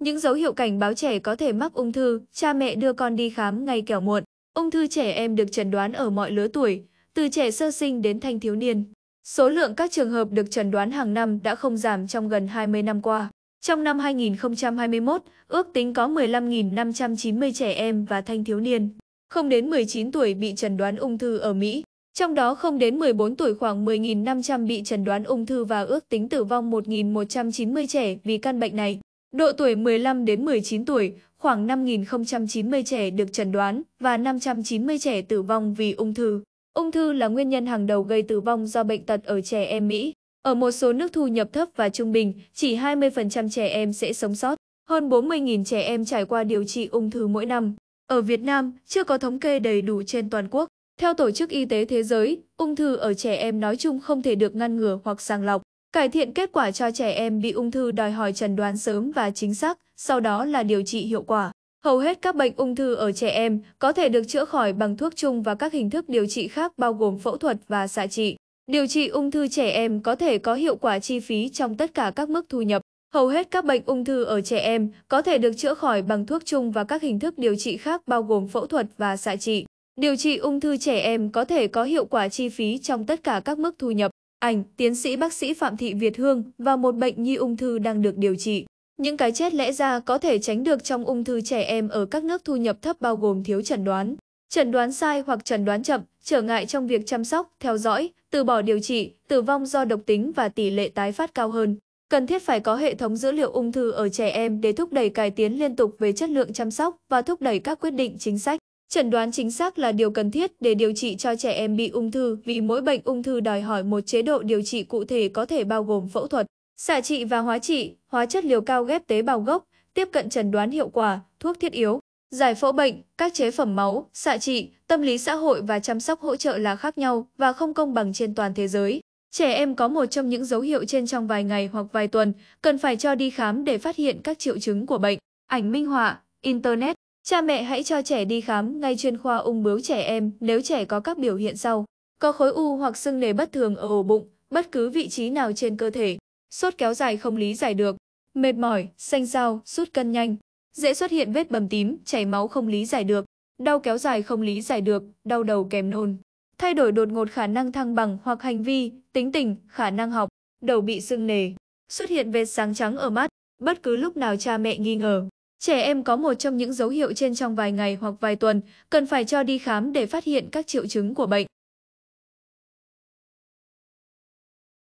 Những dấu hiệu cảnh báo trẻ có thể mắc ung thư, cha mẹ đưa con đi khám ngay kẻo muộn. Ung thư trẻ em được chẩn đoán ở mọi lứa tuổi, từ trẻ sơ sinh đến thanh thiếu niên. Số lượng các trường hợp được chẩn đoán hàng năm đã không giảm trong gần 20 năm qua. Trong năm 2021, ước tính có 15.590 trẻ em và thanh thiếu niên, không đến 19 tuổi bị chẩn đoán ung thư ở Mỹ. Trong đó không đến 14 tuổi khoảng 10.500 bị chẩn đoán ung thư và ước tính tử vong 1.190 trẻ vì căn bệnh này. Độ tuổi 15 đến 19 tuổi, khoảng 5.090 trẻ được chẩn đoán và 590 trẻ tử vong vì ung thư. Ung thư là nguyên nhân hàng đầu gây tử vong do bệnh tật ở trẻ em Mỹ. Ở một số nước thu nhập thấp và trung bình, chỉ 20% trẻ em sẽ sống sót. Hơn 40.000 trẻ em trải qua điều trị ung thư mỗi năm. Ở Việt Nam, chưa có thống kê đầy đủ trên toàn quốc. Theo Tổ chức Y tế Thế giới, ung thư ở trẻ em nói chung không thể được ngăn ngừa hoặc sàng lọc. Cải thiện kết quả cho trẻ em bị ung thư đòi hỏi trần đoán sớm và chính xác, sau đó là điều trị hiệu quả. Hầu hết các bệnh ung thư ở trẻ em có thể được chữa khỏi bằng thuốc chung và các hình thức điều trị khác bao gồm phẫu thuật và xạ trị. Điều trị ung thư trẻ em có thể có hiệu quả chi phí trong tất cả các mức thu nhập. Hầu hết các bệnh ung thư ở trẻ em có thể được chữa khỏi bằng thuốc chung và các hình thức điều trị khác bao gồm phẫu thuật và xạ trị. Điều trị ung thư trẻ em có thể có hiệu quả chi phí trong tất cả các mức thu nhập ảnh tiến sĩ bác sĩ Phạm Thị Việt Hương và một bệnh nhi ung thư đang được điều trị. Những cái chết lẽ ra có thể tránh được trong ung thư trẻ em ở các nước thu nhập thấp bao gồm thiếu chẩn đoán, chẩn đoán sai hoặc chẩn đoán chậm, trở ngại trong việc chăm sóc, theo dõi, từ bỏ điều trị, tử vong do độc tính và tỷ lệ tái phát cao hơn. Cần thiết phải có hệ thống dữ liệu ung thư ở trẻ em để thúc đẩy cải tiến liên tục về chất lượng chăm sóc và thúc đẩy các quyết định chính sách. Chẩn đoán chính xác là điều cần thiết để điều trị cho trẻ em bị ung thư vì mỗi bệnh ung thư đòi hỏi một chế độ điều trị cụ thể có thể bao gồm phẫu thuật, xạ trị và hóa trị, hóa chất liều cao ghép tế bào gốc, tiếp cận chẩn đoán hiệu quả, thuốc thiết yếu, giải phẫu bệnh, các chế phẩm máu, xạ trị, tâm lý xã hội và chăm sóc hỗ trợ là khác nhau và không công bằng trên toàn thế giới. Trẻ em có một trong những dấu hiệu trên trong vài ngày hoặc vài tuần, cần phải cho đi khám để phát hiện các triệu chứng của bệnh. Ảnh minh họa, Internet Cha mẹ hãy cho trẻ đi khám ngay chuyên khoa ung bướu trẻ em nếu trẻ có các biểu hiện sau. Có khối u hoặc sưng nề bất thường ở ổ bụng, bất cứ vị trí nào trên cơ thể, sốt kéo dài không lý giải được, mệt mỏi, xanh xao, sút cân nhanh, dễ xuất hiện vết bầm tím, chảy máu không lý giải được, đau kéo dài không lý giải được, đau đầu kèm nôn. Thay đổi đột ngột khả năng thăng bằng hoặc hành vi, tính tình, khả năng học, đầu bị sưng nề, xuất hiện vết sáng trắng ở mắt, bất cứ lúc nào cha mẹ nghi ngờ. Trẻ em có một trong những dấu hiệu trên trong vài ngày hoặc vài tuần, cần phải cho đi khám để phát hiện các triệu chứng của bệnh.